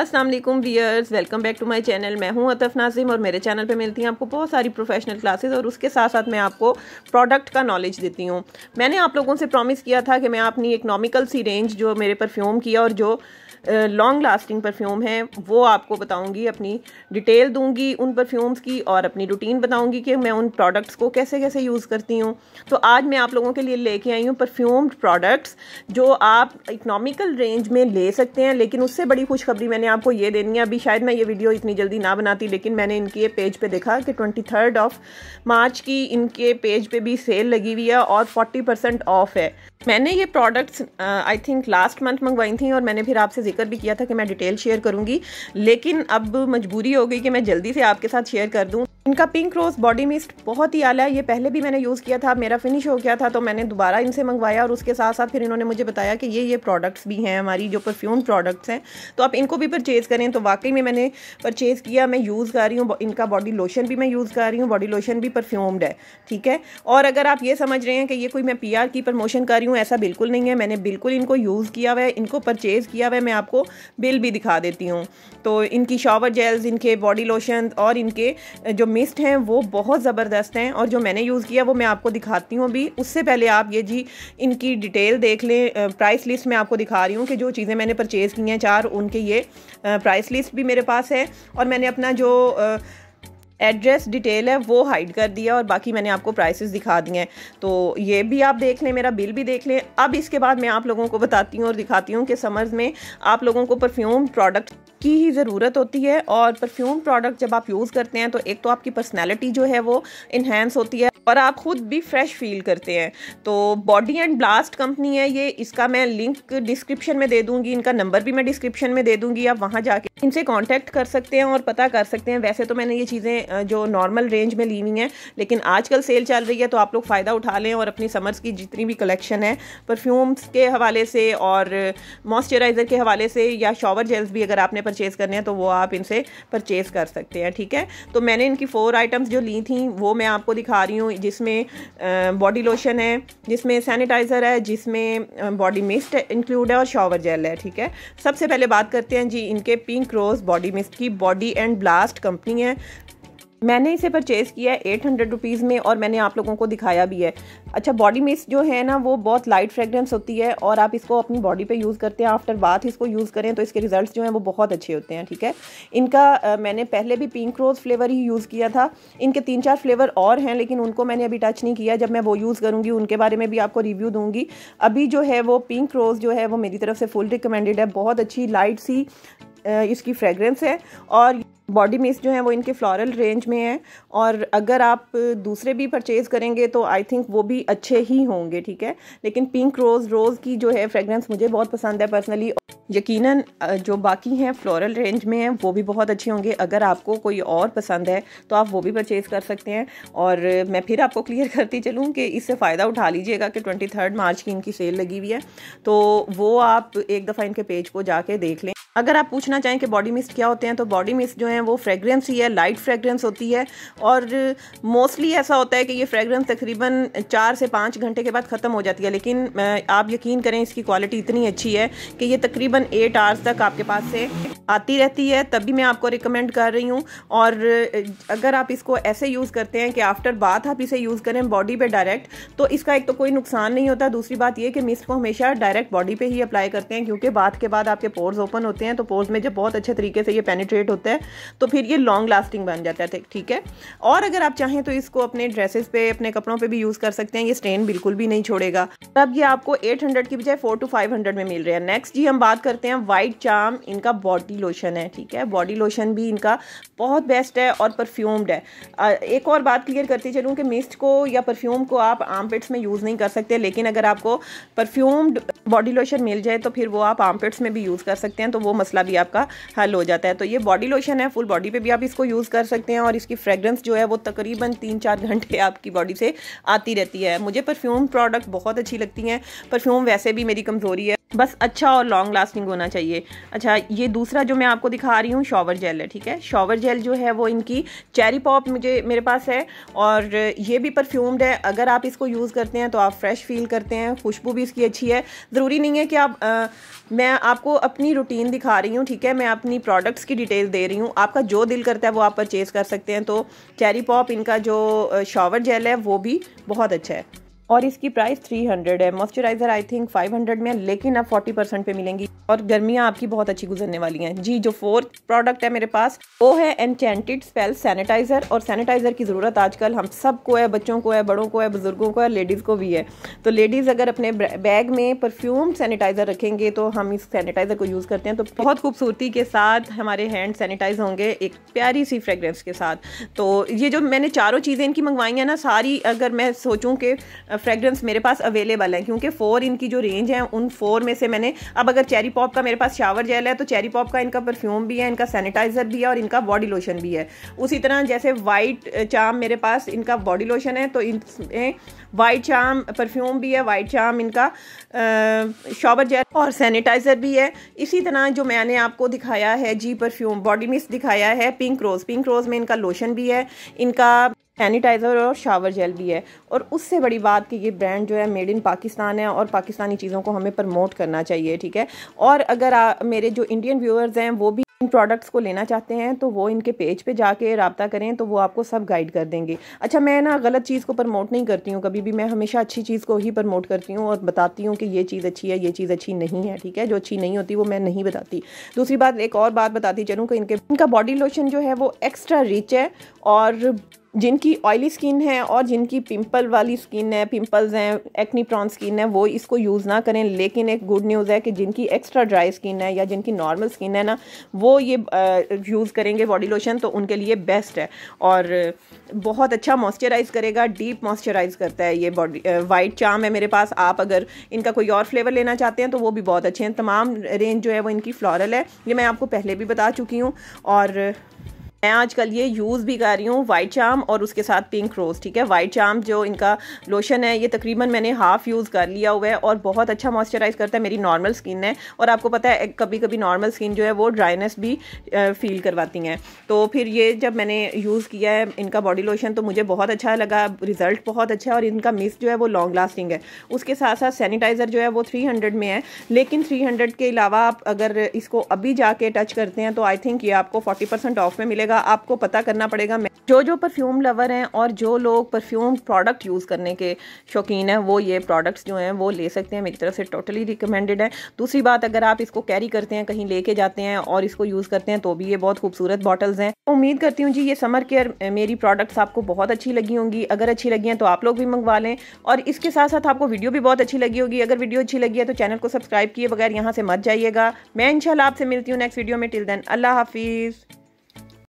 Aslam viewers welcome back to my channel मैं हूँ अतफ नाजिम और मेरे चैनल पे मिलती हैं आपको बहुत सारी प्रोफेशनल क्लासेस और उसके साथ साथ मैं आपको प्रोडक्ट का नॉलेज देती हूँ मैंने आप लोगों से प्रॉमिस किया था कि मैं अपनी इकनॉमिकल सी रेंज जो मेरे परफ्यूम की और जो लॉन्ग लास्टिंग परफ्यूम है वो आपको बताऊंगी अपनी डिटेल दूंगी उन परफ्यूम्स की और अपनी रूटीन बताऊंगी कि मैं उन प्रोडक्ट्स को कैसे कैसे यूज़ करती हूँ तो आज मैं आप लोगों के लिए लेके आई हूँ परफ्यूम्ड प्रोडक्ट्स जो आप इकनॉमिकल रेंज में ले सकते हैं लेकिन उससे बड़ी खुशखबरी मैंने आपको ये देनी है अभी शायद मैं ये वीडियो इतनी जल्दी ना बनाती लेकिन मैंने इनके पेज पे देखा कि ट्वेंटी थर्ड ऑफ मार्च की इनके पेज पे भी सेल लगी हुई है और फोर्टी परसेंट ऑफ है मैंने ये products I think last month मंगवाई थी और मैंने फिर आपसे जिक्र भी किया था कि मैं डिटेल शेयर करूँगी लेकिन अब मजबूरी हो गई कि मैं जल्दी से आपके साथ शेयर कर दूँ इनका पिंक रोज़ बॉडी मिस्ट बहुत ही आला है ये पहले भी मैंने यूज़ किया था मेरा फिनिश हो गया था तो मैंने दोबारा इनसे मंगवाया और उसके साथ साथ फिर इन्होंने मुझे बताया कि ये ये प्रोडक्ट्स भी हैं हमारी जो परफ्यूम प्रोडक्ट्स हैं तो आप इनको भी परचेज़ करें तो वाकई में मैंने परचेज़ किया मैं यूज़ कर रही हूँ इनका बॉडी लोशन भी मैं यूज़ कर रही हूँ बॉडी लोशन भी परफ्यूम्ड है ठीक है और अगर आप ये समझ रहे हैं कि ये कोई मैं पी की प्रमोशन कर रही हूँ ऐसा बिल्कुल नहीं है मैंने बिल्कुल इनको यूज़ किया हुआ है इनको परचेज़ किया हुआ है मैं आपको बिल भी दिखा देती हूँ तो इनकी शॉवर जेल्स इनके बॉडी लोशन और इनके जो मिस्ट हैं वो बहुत ज़बरदस्त हैं और जो मैंने यूज़ किया वो मैं आपको दिखाती हूँ अभी उससे पहले आप ये जी इनकी डिटेल देख लें प्राइस लिस्ट मैं आपको दिखा रही हूँ कि जो चीज़ें मैंने परचेज़ की हैं चार उनके ये प्राइस लिस्ट भी मेरे पास है और मैंने अपना जो आ, एड्रेस डिटेल है वो हाइड कर दिया और बाकी मैंने आपको प्राइसेस दिखा दिए हैं तो ये भी आप देख लें मेरा बिल भी देख लें अब इसके बाद मैं आप लोगों को बताती हूँ और दिखाती हूँ कि समर्स में आप लोगों को परफ्यूम प्रोडक्ट की ही ज़रूरत होती है और परफ्यूम प्रोडक्ट जब आप यूज़ करते हैं तो एक तो आपकी पर्सनैलिटी जो है वो इन्हेंस होती है और आप ख़ुद भी फ्रेश फील करते हैं तो बॉडी एंड ब्लास्ट कंपनी है ये इसका मैं लिंक डिस्क्रिप्शन में दे दूँगी इनका नंबर भी मैं डिस्क्रिप्शन में दे दूँगी आप वहाँ जाके इनसे कांटेक्ट कर सकते हैं और पता कर सकते हैं वैसे तो मैंने ये चीज़ें जो नॉर्मल रेंज में ली हुई हैं लेकिन आजकल सेल चल रही है तो आप लोग फ़ायदा उठा लें और अपनी समर्स की जितनी भी कलेक्शन है परफ्यूम्स के हवाले से और मॉइस्चराइज़र के हवाले से या शॉवर जेल्स भी अगर आपने परचेज़ करने हैं तो वो आप इनसे परचेज़ कर सकते हैं ठीक है तो मैंने इनकी फ़ोर आइटम्स जो ली थी वो मैं आपको दिखा रही हूँ जिसमें बॉडी लोशन है जिसमें सैनिटाइज़र है जिसमें बॉडी मिस्ट इंक्लूड है और शॉवर जेल है ठीक है सबसे पहले बात करते हैं जी इनके पिंक रोज़ बॉडी मिस्ट की बॉडी एंड ब्लास्ट कंपनी है मैंने इसे परचेज़ किया है एट हंड्रेड रुपीज़ में और मैंने आप लोगों को दिखाया भी है अच्छा बॉडी मिस जो है ना वो बहुत लाइट फ्रेगरेंस होती है और आप इसको अपनी बॉडी पे यूज़ करते हैं आफ्टर बाथ इसको यूज़ करें तो इसके रिजल्ट्स जो हैं वो बहुत अच्छे होते हैं ठीक है इनका आ, मैंने पहले भी पिंक रोज़ फ्लेवर ही यूज़ किया था इनके तीन चार फ्लेवर और हैं लेकिन उनको मैंने अभी टच नहीं किया जब मैं वो यूज़ करूँगी उनके बारे में भी आपको रिव्यू दूँगी अभी जो है वो पिंक रोज़ जो है वो मेरी तरफ से फुल रिकमेंडेड है बहुत अच्छी लाइट सी इसकी फ्रेगरेंस है और बॉडी मिस जो है वो इनके फ्लोरल रेंज में है और अगर आप दूसरे भी परचेज़ करेंगे तो आई थिंक वो भी अच्छे ही होंगे ठीक है लेकिन पिंक रोज़ रोज़ की जो है फ्रेगरेंस मुझे बहुत पसंद है पर्सनली यकीनन जो बाकी हैं फ्लोरल रेंज में हैं वो भी बहुत अच्छे होंगे अगर आपको कोई और पसंद है तो आप वो भी परचेज़ कर सकते हैं और मैं फिर आपको क्लियर करती चलूँ कि इससे फ़ायदा उठा लीजिएगा कि ट्वेंटी मार्च की इनकी सेल लगी हुई है तो वो आप एक दफ़ा इनके पेज को जाके देख लें अगर आप पूछना चाहें कि बॉडी मिस्ट क्या होते हैं तो बॉडी मिस्ट जो है वो फ्रेगरेंस ही है लाइट फ्रेगरेंस होती है और मोस्टली ऐसा होता है कि ये फ्रेगरेंस तकरीबन चार से पाँच घंटे के बाद ख़त्म हो जाती है लेकिन आप यकीन करें इसकी क्वालिटी इतनी अच्छी है कि ये तकरीबन एट आवर्स तक आपके पास से आती रहती है तब भी मैं आपको रिकमेंड कर रही हूँ और अगर आप इसको ऐसे यूज़ करते हैं कि आफ्टर बाथ आप इसे यूज़ करें बॉडी पे डायरेक्ट तो इसका एक तो कोई नुकसान नहीं होता दूसरी बात ये कि मिस्ट को हमेशा डायरेक्ट बॉडी पे ही अप्लाई करते हैं क्योंकि बाथ के बाद आपके पोर्स ओपन होते हैं हैं तो पोर्स में जब बहुत अच्छे तरीके से ये पेनिट्रेट होता है तो फिर ये लॉन्ग लास्टिंग बन जाता है ठीक है और अगर आप चाहें तो इसको अपने ड्रेसेस पे अपने कपड़ों पे भी यूज़ कर सकते हैं ये स्टेन बिल्कुल भी नहीं छोड़ेगा तब ये आपको एट की बजाय फोर टू फाइव में मिल रहा है नेक्स्ट जी हम बात करते हैं वाइट चाम इनका बॉडी लोशन है ठीक है बॉडी लोशन भी इनका बहुत बेस्ट है और परफ्यूम्ड है एक और बात क्लियर करती चलूँ कि मिस्ट को या परफ्यूम को आप आर्मपिट्स में यूज़ नहीं कर सकते लेकिन अगर आपको परफ्यूम्ड बॉडी लोशन मिल जाए तो फिर वो आप आर्मपिट्स में भी यूज़ कर सकते हैं तो वो मसला भी आपका हल हो जाता है तो ये बॉडी लोशन है फुल बॉडी पे भी आप इसको यूज़ कर सकते हैं और इसकी फ्रेग्रेंस जो है वो तकरीबन तीन चार घंटे आपकी बॉडी से आती रहती है मुझे परफ्यूम प्रोडक्ट बहुत अच्छी लगती हैं परफ्यूम वैसे भी मेरी कमज़ोरी है बस अच्छा और लॉन्ग लास्टिंग होना चाहिए अच्छा ये दूसरा जो मैं आपको दिखा रही हूँ शॉवर जेल है ठीक है शॉवर जेल जो है वो इनकी चेरी पॉप मुझे मेरे पास है और ये भी परफ्यूम्ड है अगर आप इसको यूज़ करते हैं तो आप फ्रेश फील करते हैं खुशबू भी इसकी अच्छी है ज़रूरी नहीं है कि आप आ, मैं आपको अपनी रूटीन दिखा रही हूँ ठीक है मैं अपनी प्रोडक्ट्स की डिटेल दे रही हूँ आपका जो दिल करता है वो आप परचेज़ कर सकते हैं तो चेरी पॉप इनका जो शॉवर जेल है वो भी बहुत अच्छा है और इसकी प्राइस 300 है मॉइस्चराइज़र आई थिंक 500 में लेकिन अब 40 परसेंट पे मिलेंगी और गर्मियाँ आपकी बहुत अच्छी गुजरने वाली हैं जी जो फोर्थ प्रोडक्ट है मेरे पास वो है एनचेंटेड स्पेल सैनिटाइज़र और सैनिटाइज़र की ज़रूरत आजकल हम सबको है बच्चों को है बड़ों को है बुज़ुर्गों को है लेडीज़ को भी है तो लेडीज़ अगर अपने बैग में परफ्यूम सैनिटाइज़र रखेंगे तो हम इस सैनिटाइज़र को यूज़ करते हैं तो बहुत खूबसूरती के साथ हमारे हैंड सैनिटाइज़ होंगे एक प्यारी सी फ्रेगरेंस के साथ तो ये जो मैंने चारों चीज़ें इनकी मंगवाई हैं ना सारी अगर मैं सोचूं कि फ्रेगरेंस मेरे पास अवेलेबल है क्योंकि फ़ोर इनकी जो रेंज है उन फोर में से मैंने अब अगर चेरी पॉप का मेरे पास शावर जेल है तो चेरी पॉप का इनका परफ्यूम भी है इनका सैनिटाइज़र भी है और इनका बॉडी लोशन भी है उसी तरह जैसे वाइट चाम मेरे पास इनका बॉडी लोशन है तो इन वाइट चाम परफ्यूम भी है वाइट चाम इनका शावर जेल और सैनिटाइज़र भी है इसी तरह जो मैंने आपको दिखाया है जी परफ्यूम बॉडी मिस दिखाया है पिंक रोज़ पिंक रोज़ में इनका लोशन भी है इनका सैनिटाइज़र और शावर जेल भी है और उससे बड़ी बात कि ये ब्रांड जो है मेड इन पाकिस्तान है और पाकिस्तानी चीज़ों को हमें प्रमोट करना चाहिए ठीक है और अगर आ, मेरे जो इंडियन व्यूअर्स हैं वो भी इन प्रोडक्ट्स को लेना चाहते हैं तो वो इनके पेज पे जाके रबता करें तो वो आपको सब गाइड कर देंगे अच्छा मैं ना गलत चीज़ को प्रमोट नहीं करती हूँ कभी भी मैं हमेशा अच्छी चीज़ को ही प्रमोट करती हूँ और बताती हूँ कि ये चीज़ अच्छी है ये चीज़ अच्छी नहीं है ठीक है जो अच्छी नहीं होती वो मैं नहीं बताती दूसरी बात एक और बात बताती चलूँ कि इनके इनका बॉडी लोशन जो है वो एक्स्ट्रा रिच है और जिनकी ऑयली स्किन है और जिनकी पिंपल वाली स्किन है पिंपल्स हैं एक्नी प्रॉन स्किन है वो इसको यूज़ ना करें लेकिन एक गुड न्यूज़ है कि जिनकी एक्स्ट्रा ड्राई स्किन है या जिनकी नॉर्मल स्किन है ना वो ये यूज़ uh, करेंगे बॉडी लोशन तो उनके लिए बेस्ट है और uh, बहुत अच्छा मॉइस्चराइज़ करेगा डीप मॉइस्चराइज़ करता है ये बॉडी वाइट चाम है मेरे पास आप अगर इनका कोई और फ्लेवर लेना चाहते हैं तो वो भी बहुत अच्छे हैं तमाम रेंज जो है वो इनकी फ्लॉरल है ये मैं आपको पहले भी बता चुकी हूँ और मैं आजकल ये यूज़ भी कर रही हूँ वाइट चाम और उसके साथ पिंक रोज़ ठीक है वाइट चाम जो इनका लोशन है ये तकरीबन मैंने हाफ़ यूज़ कर लिया हुआ है और बहुत अच्छा मॉइस्चराइज करता है मेरी नॉर्मल स्किन है और आपको पता है कभी कभी नॉर्मल स्किन जो है वो ड्राइनेस भी फील करवाती हैं तो फिर ये जब मैंने यूज़ किया है इनका बॉडी लोशन तो मुझे बहुत अच्छा लगा रिज़ल्ट बहुत अच्छा है और इनका मिस जो है वो लॉन्ग लास्टिंग है उसके साथ साथ सैनिटाइज़र जो है वो थ्री में है लेकिन थ्री के अलावा आप अगर इसको अभी जाके टच करते हैं तो आई थिंक ये आपको फोर्टी ऑफ में मिलेगा पड़ेगा आपको पता करना पड़ेगा जो जो परफ्यूम लवर हैं और जो लोग परफ्यूम प्रोडक्ट यूज़ करने के शौकीन हैं वो ये प्रोडक्ट्स जो हैं वो ले सकते हैं मेरी तरफ से टोटली रिकमेंडेड है दूसरी बात अगर आप इसको कैरी करते हैं कहीं लेके जाते हैं और इसको यूज़ करते हैं तो भी ये बहुत खूबसूरत बॉटल्स हैं उम्मीद करती हूँ जी ये समर केयर मेरी प्रोडक्ट्स आपको बहुत अच्छी लगी होंगी अगर अच्छी लगी हैं तो आप लोग भी मंगवा लें और इसके साथ साथ आपको वीडियो भी बहुत अच्छी लगी होगी अगर वीडियो अच्छी लगी है तो चैनल को सब्सक्राइब किए बगैर यहाँ से मत जाइएगा मैं इनशाला आपसे मिलती हूँ नेक्स्ट वीडियो में टिल देन अल्लाह हाफिज़